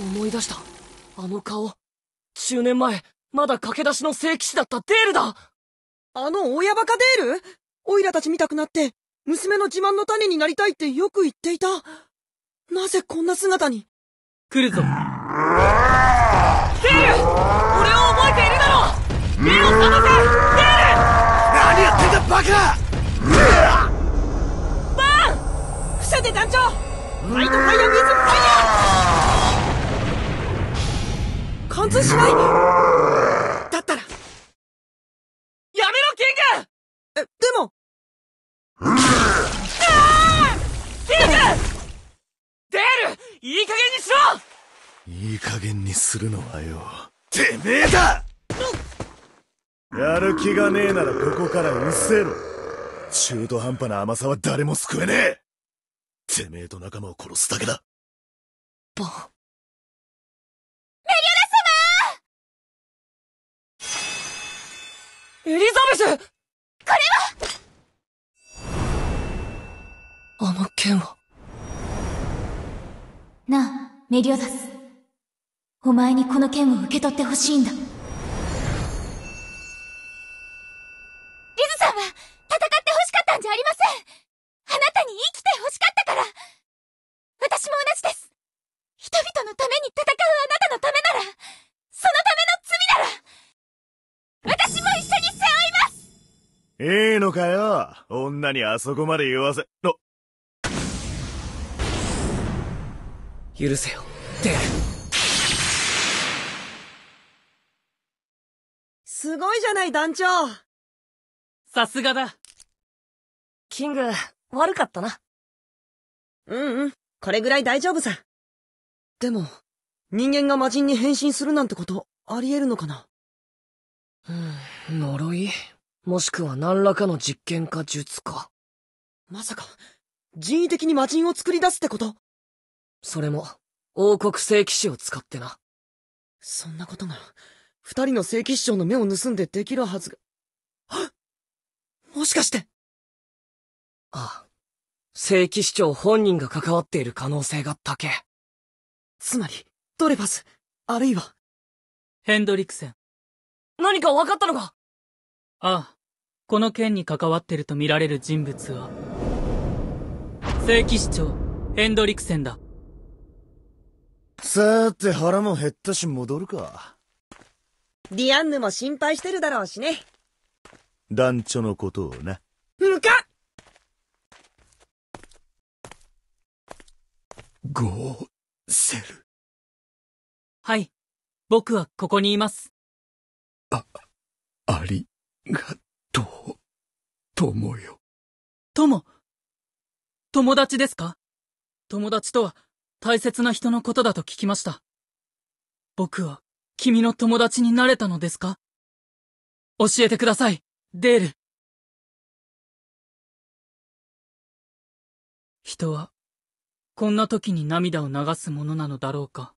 思い出したあの顔10年前まだ駆け出しの聖騎士だったデールだあの親バカデールオイラたち見たくなって娘の自慢の種になりたいってよく言っていたなぜこんな姿に来るぞデール俺を覚えているだろう目を覚ませデール何やってんだバカバン伏せて団長ライトファイヤー水ファイヤー貫通しないだったらやめろキングえでもキングデーいい加減にしろいい加減にするのはよてめえだやる気がねえならここからうっせろ中途半端な甘さは誰も救えねえてめえと仲間を殺すだけだバンエリザベスこれはあの剣はなあ、メリオダス。お前にこの剣を受け取ってほしいんだ。いいのかよ女にあそこまで言わせ、の。許せよ、デすごいじゃない、団長さすがだキング、悪かったな。うんうん、これぐらい大丈夫さ。でも、人間が魔人に変身するなんてこと、あり得るのかなうん、呪いもしくは何らかの実験か術か。まさか、人為的に魔人を作り出すってことそれも、王国聖騎士を使ってな。そんなことが、二人の聖騎士長の目を盗んでできるはずが、はもしかしてああ、聖騎士長本人が関わっている可能性が高え。つまり、ドレパス、あるいは、ヘンドリクセン。何か分かったのかああ。この件に関わってると見られる人物は、正規市長、ヘンドリクセンだ。さーて腹も減ったし戻るか。ディアンヌも心配してるだろうしね。団長のことをな。むかゴーセル。はい。僕はここにいます。あ、ありが友よ。友友達ですか友達とは大切な人のことだと聞きました。僕は君の友達になれたのですか教えてください、デール。人は、こんな時に涙を流すものなのだろうか。